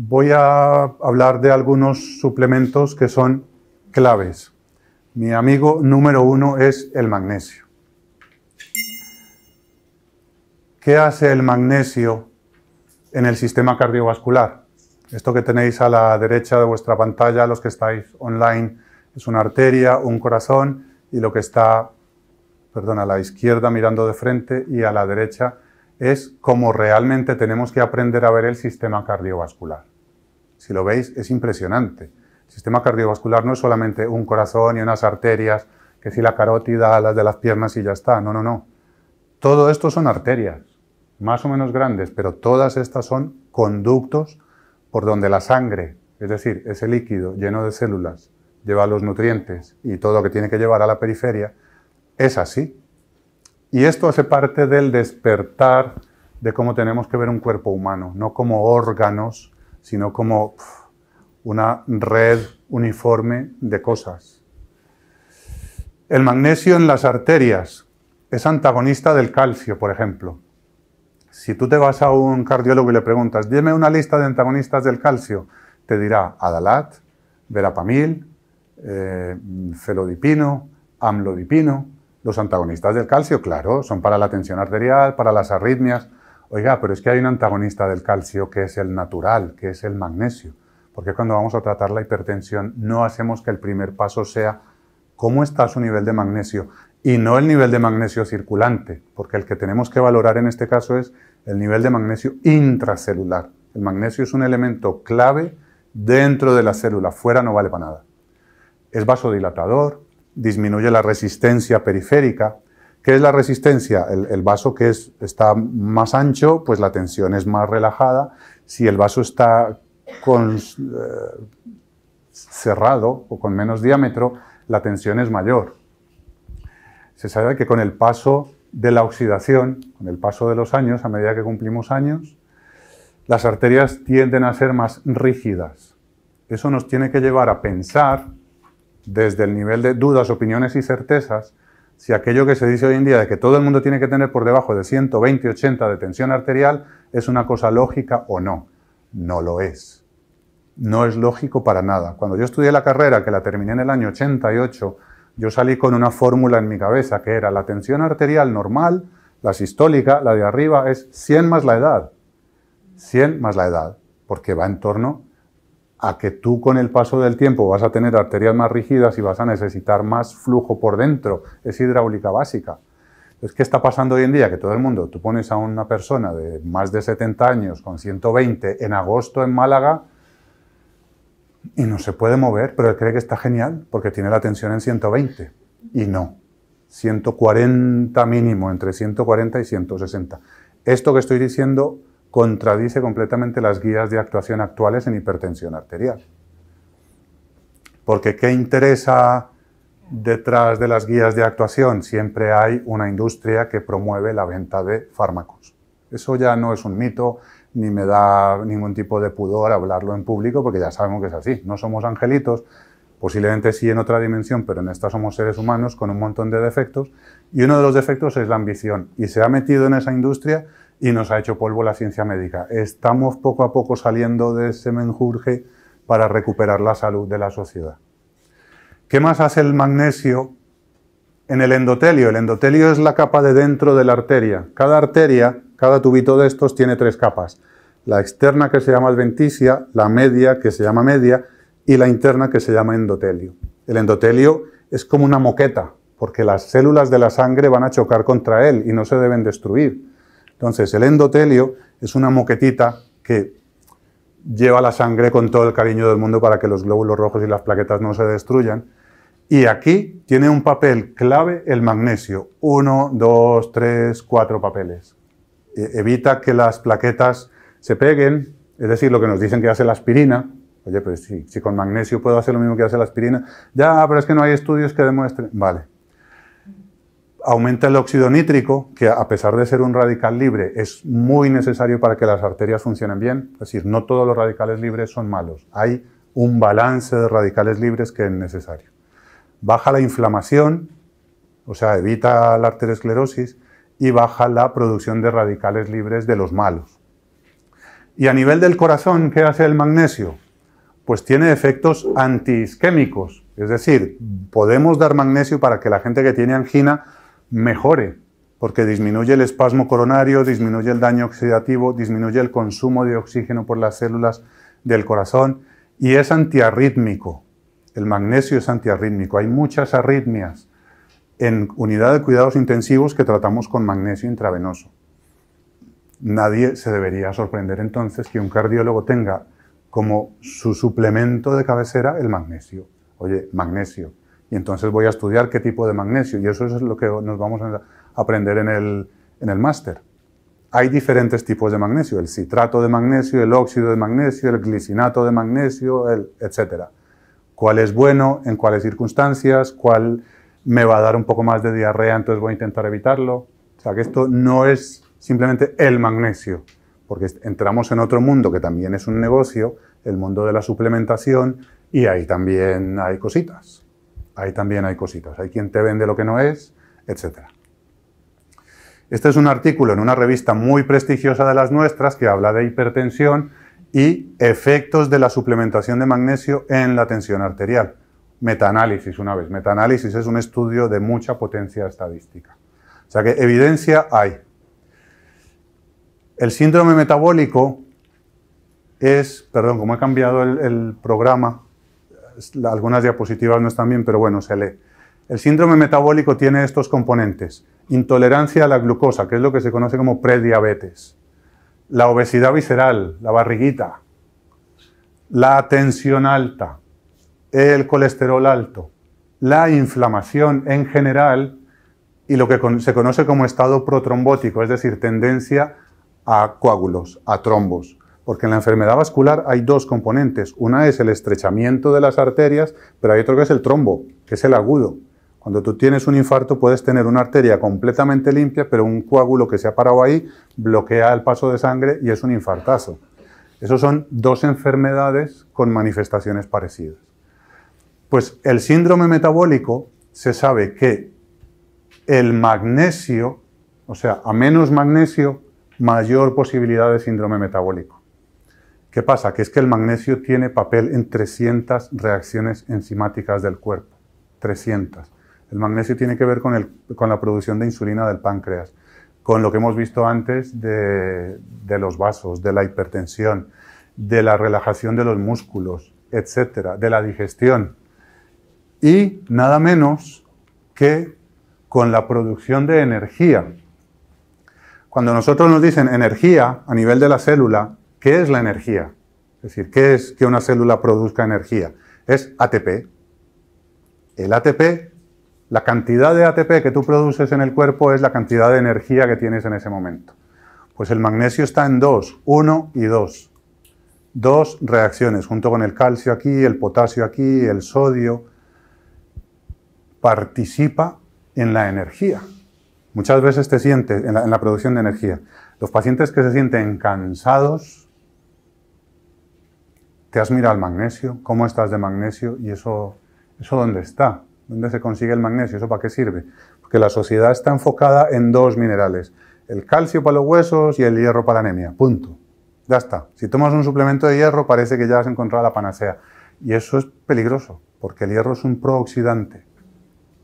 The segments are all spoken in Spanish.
voy a hablar de algunos suplementos que son claves. Mi amigo número uno es el magnesio. ¿Qué hace el magnesio en el sistema cardiovascular? Esto que tenéis a la derecha de vuestra pantalla, los que estáis online, es una arteria, un corazón y lo que está, perdón, a la izquierda mirando de frente y a la derecha es cómo realmente tenemos que aprender a ver el sistema cardiovascular. Si lo veis, es impresionante. El sistema cardiovascular no es solamente un corazón y unas arterias, que si la carótida, las de las piernas y ya está. No, no, no. Todo esto son arterias, más o menos grandes, pero todas estas son conductos por donde la sangre, es decir, ese líquido lleno de células, lleva los nutrientes y todo lo que tiene que llevar a la periferia, es así. Y esto hace parte del despertar de cómo tenemos que ver un cuerpo humano, no como órganos sino como una red uniforme de cosas. El magnesio en las arterias es antagonista del calcio, por ejemplo. Si tú te vas a un cardiólogo y le preguntas, dime una lista de antagonistas del calcio, te dirá Adalat, Verapamil, eh, Felodipino, Amlodipino. Los antagonistas del calcio, claro, son para la tensión arterial, para las arritmias, oiga, pero es que hay un antagonista del calcio que es el natural, que es el magnesio. Porque cuando vamos a tratar la hipertensión no hacemos que el primer paso sea cómo está su nivel de magnesio y no el nivel de magnesio circulante, porque el que tenemos que valorar en este caso es el nivel de magnesio intracelular. El magnesio es un elemento clave dentro de la célula, fuera no vale para nada. Es vasodilatador, disminuye la resistencia periférica, ¿Qué es la resistencia? El, vaso que está más ancho, pues la tensión es más relajada. Si el vaso está eh, cerrado o con menos diámetro, la tensión es mayor. Se sabe que con el paso de la oxidación, con el paso de los años, a medida que cumplimos años, las arterias tienden a ser más rígidas. Eso nos tiene que llevar a pensar, desde el nivel de dudas, opiniones y certezas, si aquello que se dice hoy en día de que todo el mundo tiene que tener por debajo de 120, 80 de tensión arterial es una cosa lógica o no. No lo es. No es lógico para nada. Cuando yo estudié la carrera, que la terminé en el año 88, yo salí con una fórmula en mi cabeza que era la tensión arterial normal, la sistólica, la de arriba, es 100 más la edad. 100 más la edad, porque va en torno a que tú con el paso del tiempo vas a tener arterias más rígidas y vas a necesitar más flujo por dentro. Es hidráulica básica. es ¿qué está pasando hoy en día? Que todo el mundo, tú pones a una persona de más de 70 años con 120 en agosto en Málaga y no se puede mover, pero él cree que está genial porque tiene la tensión en 120 y no. 140 mínimo, entre 140 y 160. Esto que estoy diciendo contradice completamente las guías de actuación actuales en hipertensión arterial. Porque ¿qué interesa detrás de las guías de actuación? Siempre hay una industria que promueve la venta de fármacos. Eso ya no es un mito, ni me da ningún tipo de pudor hablarlo en público, porque ya sabemos que es así. No somos angelitos, posiblemente sí en otra dimensión, pero en esta somos seres humanos con un montón de defectos. Y uno de los defectos es la ambición. Y se ha metido en esa industria y nos ha hecho polvo la ciencia médica. Estamos poco a poco saliendo de ese menjurje para recuperar la salud de la sociedad. ¿Qué más hace el magnesio en el endotelio? El endotelio es la capa de dentro de la arteria. Cada arteria, cada tubito de estos tiene tres capas. La externa que se llama adventicia, la media que se llama media y la interna que se llama endotelio. El endotelio es como una moqueta, porque las células de la sangre van a chocar contra él y no se deben destruir. Entonces, el endotelio es una moquetita que lleva la sangre con todo el cariño del mundo para que los glóbulos rojos y las plaquetas no se destruyan. Y aquí tiene un papel clave el magnesio. Uno, dos, tres, cuatro papeles. E, evita que las plaquetas se peguen, es decir, lo que nos dicen que hace la aspirina. Oye, pero pues si, si con magnesio puedo hacer lo mismo que hace la aspirina. Ya, pero es que no hay estudios que demuestren. Vale, aumenta el óxido nítrico, que a pesar de ser un radical libre, es muy necesario para que las arterias funcionen bien. Es decir, no todos los radicales libres son malos. Hay un balance de radicales libres que es necesario. Baja la inflamación, o sea, evita la arteriosclerosis y baja la producción de radicales libres de los malos. Y a nivel del corazón, ¿qué hace el magnesio? Pues tiene efectos antiisquémicos, es decir, podemos dar magnesio para que la gente que tiene angina mejore, porque disminuye el espasmo coronario, disminuye el daño oxidativo, disminuye el consumo de oxígeno por las células del corazón y es antiarrítmico. El magnesio es antiarrítmico. Hay muchas arritmias en unidad de cuidados intensivos que tratamos con magnesio intravenoso. Nadie se debería sorprender entonces que un cardiólogo tenga como su suplemento de cabecera el magnesio. Oye, magnesio, y entonces voy a estudiar qué tipo de magnesio y eso es lo que nos vamos a aprender en el, máster. Hay diferentes tipos de magnesio, el citrato de magnesio, el óxido de magnesio, el glicinato de magnesio, el, etc. ¿Cuál es bueno? ¿En cuáles circunstancias? ¿Cuál me va a dar un poco más de diarrea? Entonces voy a intentar evitarlo. O sea que esto no es simplemente el magnesio, porque entramos en otro mundo que también es un negocio, el mundo de la suplementación, y ahí también hay cositas ahí también hay cositas. Hay quien te vende lo que no es, etc. Este es un artículo en una revista muy prestigiosa de las nuestras que habla de hipertensión y efectos de la suplementación de magnesio en la tensión arterial. Metaanálisis, una vez. Metaanálisis es un estudio de mucha potencia estadística. O sea que evidencia hay. El síndrome metabólico es, perdón, como he cambiado el programa, algunas diapositivas no están bien, pero bueno, se lee. El síndrome metabólico tiene estos componentes. Intolerancia a la glucosa, que es lo que se conoce como prediabetes. La obesidad visceral, la barriguita. La tensión alta. El colesterol alto. La inflamación en general y lo que se conoce como estado protrombótico, es decir, tendencia a coágulos, a trombos porque en la enfermedad vascular hay dos componentes. Una es el estrechamiento de las arterias, pero hay otro que es el trombo, que es el agudo. Cuando tú tienes un infarto puedes tener una arteria completamente limpia, pero un coágulo que se ha parado ahí bloquea el paso de sangre y es un infartazo. Esas son dos enfermedades con manifestaciones parecidas. Pues el síndrome metabólico se sabe que el magnesio, o sea, a menos magnesio, mayor posibilidad de síndrome metabólico. ¿Qué pasa? Que es que el magnesio tiene papel en 300 reacciones enzimáticas del cuerpo. 300. El magnesio tiene que ver con, la producción de insulina del páncreas, con lo que hemos visto antes de, de los vasos, de la hipertensión, de la relajación de los músculos, etcétera, de la digestión. Y nada menos que con la producción de energía. Cuando nosotros nos dicen energía a nivel de la célula, ¿Qué es la energía? Es decir, ¿qué es que una célula produzca energía? Es ATP. El ATP, la cantidad de ATP que tú produces en el cuerpo es la cantidad de energía que tienes en ese momento. Pues el magnesio está en dos. Uno y dos. Dos reacciones, junto con el calcio aquí, el potasio aquí, el sodio, participa en la energía. Muchas veces te sientes en la producción de energía. Los pacientes que se sienten cansados ¿Te has mirado el magnesio? ¿Cómo estás de magnesio? ¿Y eso, eso dónde está? ¿Dónde se consigue el magnesio? ¿Eso para qué sirve? Porque la sociedad está enfocada en dos minerales, el calcio para los huesos y el hierro para la anemia, punto. Ya está. Si tomas un suplemento de hierro parece que ya has encontrado la panacea. Y eso es peligroso, porque el hierro es un prooxidante.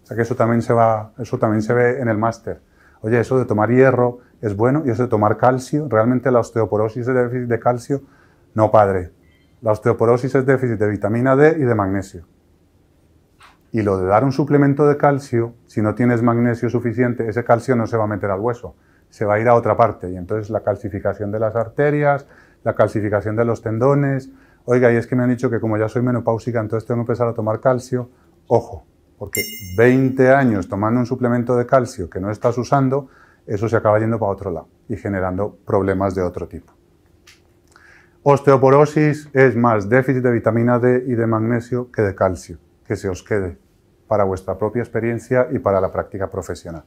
O sea que eso también se, va, eso también se ve en el máster. Oye, eso de tomar hierro es bueno y eso de tomar calcio, realmente la osteoporosis es déficit de calcio. No, padre, la osteoporosis es déficit de vitamina D y de magnesio. Y lo de dar un suplemento de calcio, si no tienes magnesio suficiente, ese calcio no se va a meter al hueso, se va a ir a otra parte. Y entonces la calcificación de las arterias, la calcificación de los tendones. Oiga, y es que me han dicho que como ya soy menopáusica, entonces tengo que empezar a tomar calcio. Ojo, porque 20 años tomando un suplemento de calcio que no estás usando, eso se acaba yendo para otro lado y generando problemas de otro tipo. Osteoporosis es más déficit de vitamina D y de magnesio que de calcio, que se os quede para vuestra propia experiencia y para la práctica profesional.